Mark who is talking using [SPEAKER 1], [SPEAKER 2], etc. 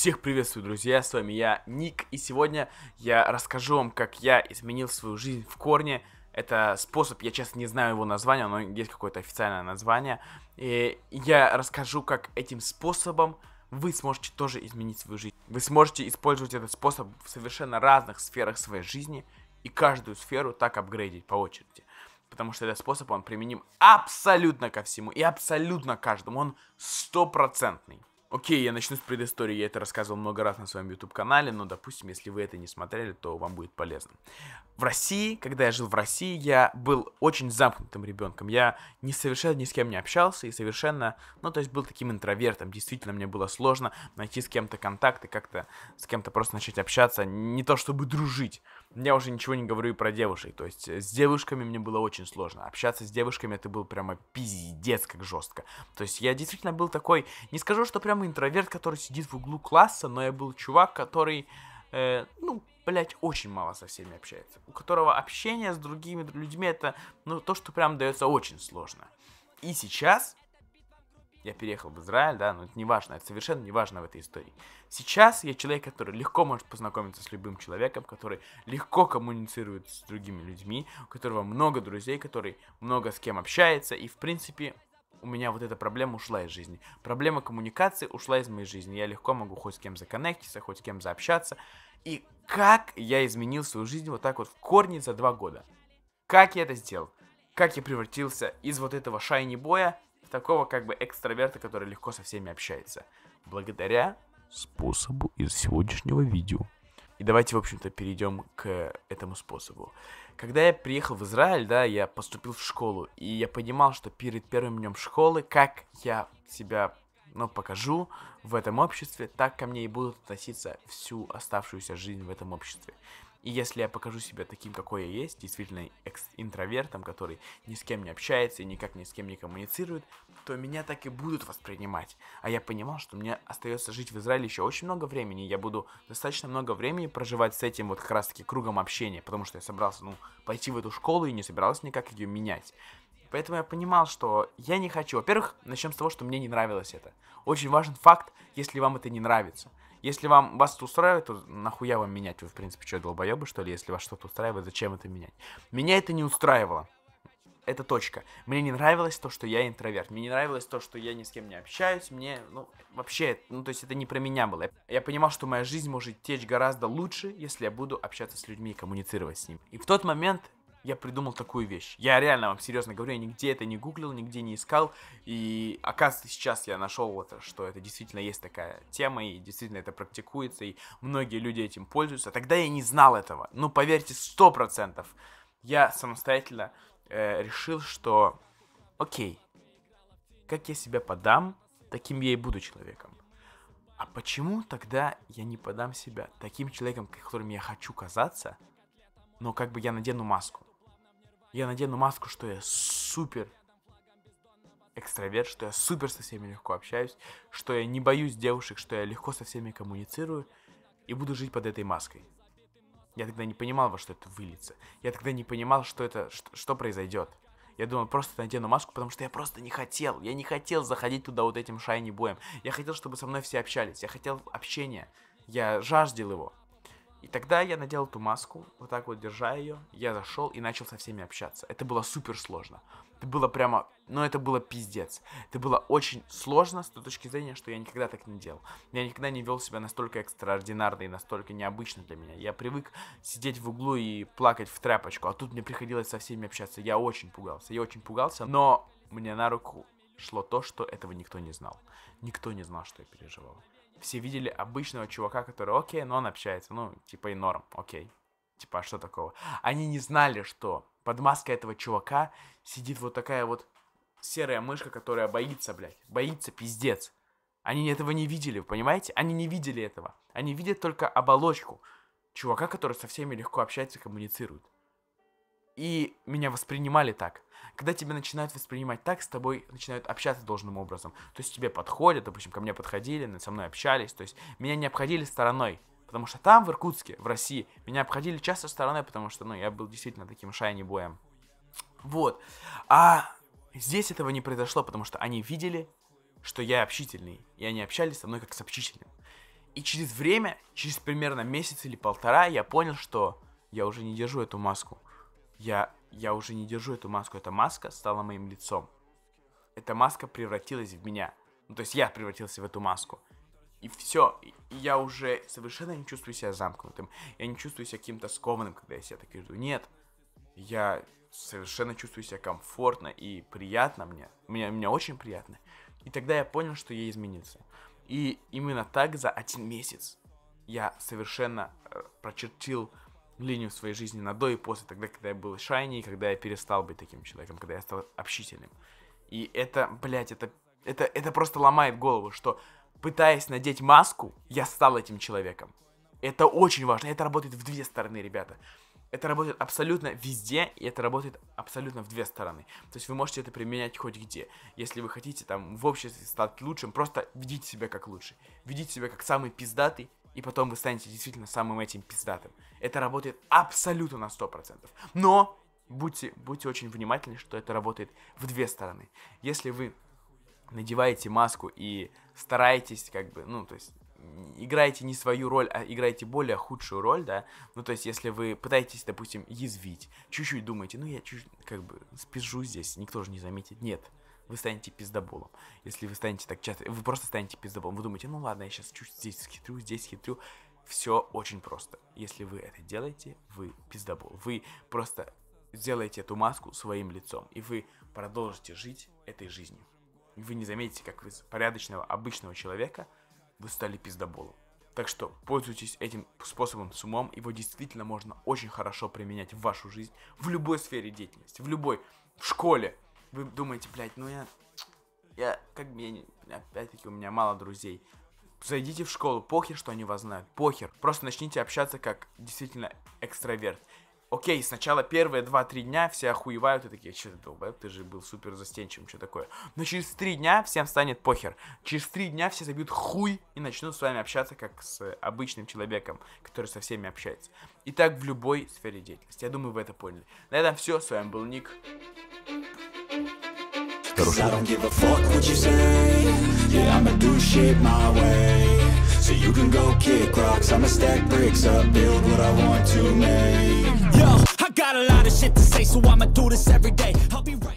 [SPEAKER 1] Всех приветствую, друзья, с вами я, Ник, и сегодня я расскажу вам, как я изменил свою жизнь в корне. Это способ, я честно не знаю его название, но есть какое-то официальное название. И я расскажу, как этим способом вы сможете тоже изменить свою жизнь. Вы сможете использовать этот способ в совершенно разных сферах своей жизни и каждую сферу так апгрейдить по очереди. Потому что этот способ, он применим абсолютно ко всему и абсолютно каждому. Он стопроцентный. Окей, я начну с предыстории, я это рассказывал много раз на своем YouTube-канале, но, допустим, если вы это не смотрели, то вам будет полезно. В России, когда я жил в России, я был очень замкнутым ребенком. Я не совершенно ни с кем не общался и совершенно, ну, то есть был таким интровертом. Действительно, мне было сложно найти с кем-то контакты, как-то с кем-то просто начать общаться, не то чтобы дружить. Я уже ничего не говорю и про девушек. То есть э, с девушками мне было очень сложно. Общаться с девушками это было прямо пиздец как жестко. То есть я действительно был такой, не скажу, что прям самый интроверт, который сидит в углу класса, но я был чувак, который, э, ну, блядь, очень мало со всеми общается. У которого общение с другими людьми это, ну, то, что прям дается очень сложно. И сейчас я переехал в Израиль, да, но ну, это не важно, это совершенно не важно в этой истории. Сейчас я человек, который легко может познакомиться с любым человеком, который легко коммуницирует с другими людьми, у которого много друзей, который много с кем общается, и, в принципе, у меня вот эта проблема ушла из жизни. Проблема коммуникации ушла из моей жизни. Я легко могу хоть с кем законнектиться, хоть с кем заобщаться. И как я изменил свою жизнь вот так вот в корне за два года. Как я это сделал? Как я превратился из вот этого шайни-боя в такого как бы экстраверта, который легко со всеми общается? Благодаря способу из сегодняшнего видео. И давайте, в общем-то, перейдем к этому способу. Когда я приехал в Израиль, да, я поступил в школу, и я понимал, что перед первым днем школы, как я себя ну, покажу в этом обществе, так ко мне и будут относиться всю оставшуюся жизнь в этом обществе. И если я покажу себя таким, какой я есть, действительно интровертом, который ни с кем не общается и никак ни с кем не коммуницирует, то меня так и будут воспринимать. А я понимал, что мне остается жить в Израиле еще очень много времени, я буду достаточно много времени проживать с этим вот как раз таки кругом общения, потому что я собрался, ну, пойти в эту школу и не собирался никак ее менять. Поэтому я понимал, что я не хочу. Во-первых, начнем с того, что мне не нравилось это. Очень важен факт, если вам это не нравится. Если вам вас это устраивает, то нахуя вам менять? Вы, в принципе, что, долбоебы, что ли? Если вас что-то устраивает, зачем это менять? Меня это не устраивало. Это точка. Мне не нравилось то, что я интроверт. Мне не нравилось то, что я ни с кем не общаюсь. Мне, ну, вообще, ну, то есть это не про меня было. Я понимал, что моя жизнь может течь гораздо лучше, если я буду общаться с людьми и коммуницировать с ними. И в тот момент я придумал такую вещь. Я реально вам серьезно говорю, я нигде это не гуглил, нигде не искал. И оказывается, сейчас я нашел вот, что это действительно есть такая тема, и действительно это практикуется, и многие люди этим пользуются. Тогда я не знал этого. Ну, поверьте, сто процентов. Я самостоятельно э, решил, что окей, как я себя подам, таким я и буду человеком. А почему тогда я не подам себя таким человеком, которым я хочу казаться, но как бы я надену маску? я надену маску, что я супер экстраверт, что я супер со всеми легко общаюсь, что я не боюсь девушек, что я легко со всеми коммуницирую и буду жить под этой маской. Я тогда не понимал, во что это выльется. Я тогда не понимал, что это, что, что произойдет. Я думал, просто надену маску, потому что я просто не хотел. Я не хотел заходить туда вот этим шайни боем. Я хотел, чтобы со мной все общались. Я хотел общения. Я жаждел его. И тогда я надел эту маску, вот так вот держа ее, я зашел и начал со всеми общаться. Это было супер сложно. Это было прямо, ну это было пиздец. Это было очень сложно с той точки зрения, что я никогда так не делал. Я никогда не вел себя настолько экстраординарно и настолько необычно для меня. Я привык сидеть в углу и плакать в тряпочку, а тут мне приходилось со всеми общаться. Я очень пугался, я очень пугался, но мне на руку шло то, что этого никто не знал. Никто не знал, что я переживал все видели обычного чувака, который, окей, но он общается, ну, типа и норм, окей. Типа, а что такого? Они не знали, что под маской этого чувака сидит вот такая вот серая мышка, которая боится, блядь. Боится, пиздец. Они этого не видели, понимаете? Они не видели этого. Они видят только оболочку чувака, который со всеми легко общается и коммуницирует. И меня воспринимали так. Когда тебя начинают воспринимать так, с тобой начинают общаться должным образом. То есть тебе подходят, допустим, ко мне подходили, со мной общались. То есть меня не обходили стороной. Потому что там, в Иркутске, в России, меня обходили часто стороной, потому что, ну, я был действительно таким шайни-боем. Вот. А здесь этого не произошло, потому что они видели, что я общительный. И они общались со мной как с общительным. И через время, через примерно месяц или полтора, я понял, что я уже не держу эту маску. Я, я уже не держу эту маску. Эта маска стала моим лицом. Эта маска превратилась в меня. Ну, то есть я превратился в эту маску. И все. И я уже совершенно не чувствую себя замкнутым. Я не чувствую себя каким-то скованным, когда я себя так веду. Нет. Я совершенно чувствую себя комфортно и приятно мне. Мне, мне очень приятно. И тогда я понял, что я изменился. И именно так за один месяц я совершенно э, прочертил линию в своей жизни на до и после, тогда, когда я был шайни, когда я перестал быть таким человеком, когда я стал общительным. И это, блядь, это, это, это просто ломает голову, что пытаясь надеть маску, я стал этим человеком. Это очень важно, это работает в две стороны, ребята. Это работает абсолютно везде, и это работает абсолютно в две стороны. То есть вы можете это применять хоть где. Если вы хотите там в обществе стать лучшим, просто ведите себя как лучший, Ведите себя как самый пиздатый, и потом вы станете действительно самым этим пиздатым. Это работает абсолютно на 100%. Но будьте, будьте очень внимательны, что это работает в две стороны. Если вы надеваете маску и стараетесь, как бы, ну, то есть играете не свою роль, а играете более худшую роль, да, ну, то есть, если вы пытаетесь, допустим, язвить, чуть-чуть думаете, ну, я чуть как бы спижу здесь, никто же не заметит, нет, вы станете пиздоболом. Если вы станете так часто, вы просто станете пиздоболом. Вы думаете, ну ладно, я сейчас чуть здесь хитрю, здесь хитрю. Все очень просто. Если вы это делаете, вы пиздобол. Вы просто сделаете эту маску своим лицом, и вы продолжите жить этой жизнью. И вы не заметите, как вы из порядочного, обычного человека вы стали пиздоболом. Так что пользуйтесь этим способом с умом, его действительно можно очень хорошо применять в вашу жизнь, в любой сфере деятельности, в любой, в школе, вы думаете, блядь, ну я... Я, как бы, опять-таки, у меня мало друзей. Зайдите в школу, похер, что они вас знают, похер. Просто начните общаться как действительно экстраверт. Окей, сначала первые 2-3 дня все охуевают и такие, что ты долбоеб, ты же был супер застенчивым, что такое. Но через 3 дня всем станет похер. Через 3 дня все забьют хуй и начнут с вами общаться как с обычным человеком, который со всеми общается. И так в любой сфере деятельности. Я думаю, вы это поняли. На этом все, с вами был Ник. I don't give a fuck what you say Yeah, I'ma do shit my way So you can go kick rocks I'ma stack bricks up, build what I want to make Yo, I got a lot of shit to say So I'ma do this every day I'll be right